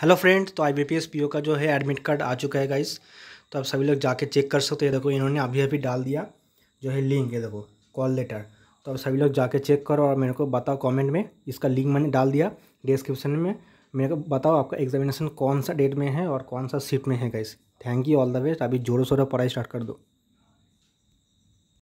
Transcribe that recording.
hello friend तो आई B P का जो है एडमिट कार्ड आ चुका है गाइस तो आप सभी लोग जाके चेक कर सकते हैं देखो इन्होंने अभी अभी डाल दिया जो है लिंक ये देखो कॉल लेटर तो आप सभी लोग जाके चेक करो और मेरे को बताओ कमेंट में इसका लिंक मैंने डाल दिया डिस्क्रिप्शन में मेरे को बताओ आपका एग्जामिनेशन कौन सा डेट में है और कौन सा शिफ्ट में है guys thank you all the best अभी जोरों शोरों पढ़ाई स्टार्ट कर दो